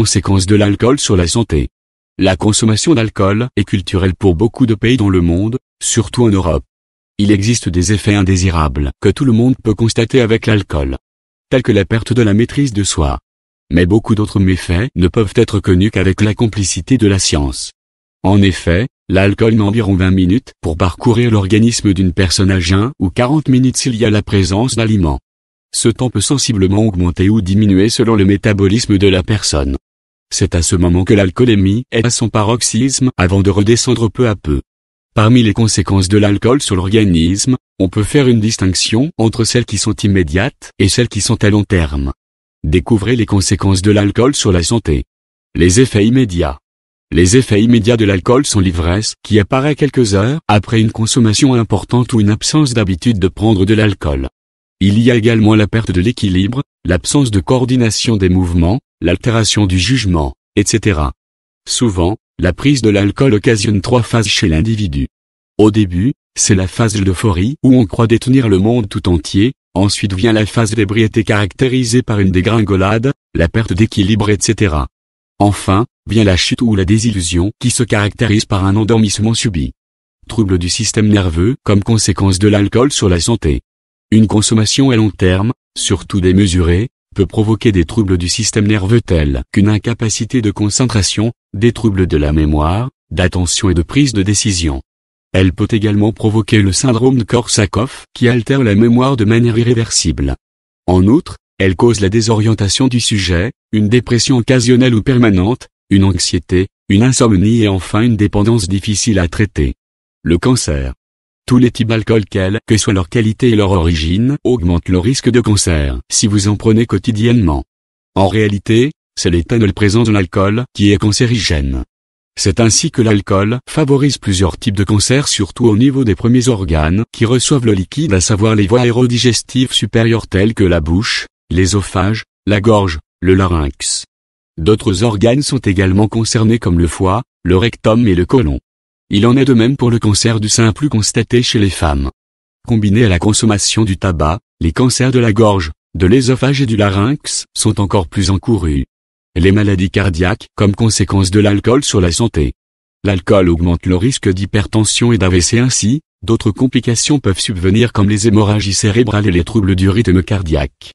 conséquences de l'alcool sur la santé. La consommation d'alcool est culturelle pour beaucoup de pays dans le monde, surtout en Europe. Il existe des effets indésirables que tout le monde peut constater avec l'alcool, tels que la perte de la maîtrise de soi. Mais beaucoup d'autres méfaits ne peuvent être connus qu'avec la complicité de la science. En effet, l'alcool met environ 20 minutes pour parcourir l'organisme d'une personne à ou 40 minutes s'il y a la présence d'aliments. Ce temps peut sensiblement augmenter ou diminuer selon le métabolisme de la personne. C'est à ce moment que l'alcoolémie est à son paroxysme avant de redescendre peu à peu. Parmi les conséquences de l'alcool sur l'organisme, on peut faire une distinction entre celles qui sont immédiates et celles qui sont à long terme. Découvrez les conséquences de l'alcool sur la santé. Les effets immédiats. Les effets immédiats de l'alcool sont l'ivresse qui apparaît quelques heures après une consommation importante ou une absence d'habitude de prendre de l'alcool. Il y a également la perte de l'équilibre, l'absence de coordination des mouvements, l'altération du jugement, etc. Souvent, la prise de l'alcool occasionne trois phases chez l'individu. Au début, c'est la phase l'euphorie où on croit détenir le monde tout entier, ensuite vient la phase d'ébriété caractérisée par une dégringolade, la perte d'équilibre etc. Enfin, vient la chute ou la désillusion qui se caractérise par un endormissement subi. Troubles du système nerveux comme conséquence de l'alcool sur la santé. Une consommation à long terme, surtout démesurée, peut provoquer des troubles du système nerveux tels qu'une incapacité de concentration, des troubles de la mémoire, d'attention et de prise de décision. Elle peut également provoquer le syndrome de Korsakoff qui altère la mémoire de manière irréversible. En outre, elle cause la désorientation du sujet, une dépression occasionnelle ou permanente, une anxiété, une insomnie et enfin une dépendance difficile à traiter. Le cancer. Tous les types d'alcool quels que soient leur qualité et leur origine augmentent le risque de cancer si vous en prenez quotidiennement. En réalité, c'est l'éthanol présent dans l'alcool qui est cancérigène. C'est ainsi que l'alcool favorise plusieurs types de cancers surtout au niveau des premiers organes qui reçoivent le liquide à savoir les voies aérodigestives supérieures telles que la bouche, l'ésophage, la gorge, le larynx. D'autres organes sont également concernés comme le foie, le rectum et le côlon. Il en est de même pour le cancer du sein plus constaté chez les femmes. Combiné à la consommation du tabac, les cancers de la gorge, de l'ésophage et du larynx sont encore plus encourus. Les maladies cardiaques comme conséquence de l'alcool sur la santé. L'alcool augmente le risque d'hypertension et d'AVC ainsi, d'autres complications peuvent subvenir comme les hémorragies cérébrales et les troubles du rythme cardiaque.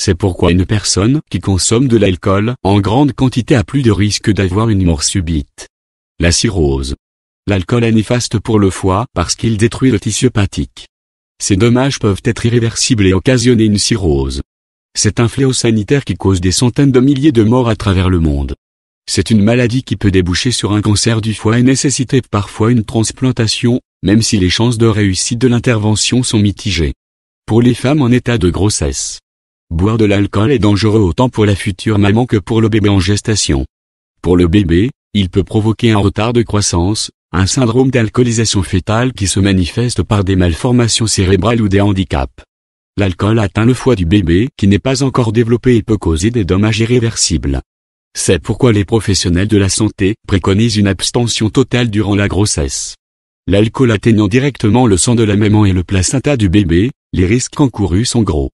C'est pourquoi une personne qui consomme de l'alcool en grande quantité a plus de risque d'avoir une mort subite. La cirrhose, L'alcool est néfaste pour le foie parce qu'il détruit le tissu hépatique. Ces dommages peuvent être irréversibles et occasionner une cirrhose. C'est un fléau sanitaire qui cause des centaines de milliers de morts à travers le monde. C'est une maladie qui peut déboucher sur un cancer du foie et nécessiter parfois une transplantation, même si les chances de réussite de l'intervention sont mitigées. Pour les femmes en état de grossesse. Boire de l'alcool est dangereux autant pour la future maman que pour le bébé en gestation. Pour le bébé, il peut provoquer un retard de croissance, un syndrome d'alcoolisation fétale qui se manifeste par des malformations cérébrales ou des handicaps. L'alcool atteint le foie du bébé qui n'est pas encore développé et peut causer des dommages irréversibles. C'est pourquoi les professionnels de la santé préconisent une abstention totale durant la grossesse. L'alcool atteignant directement le sang de la maman et le placenta du bébé, les risques encourus sont gros.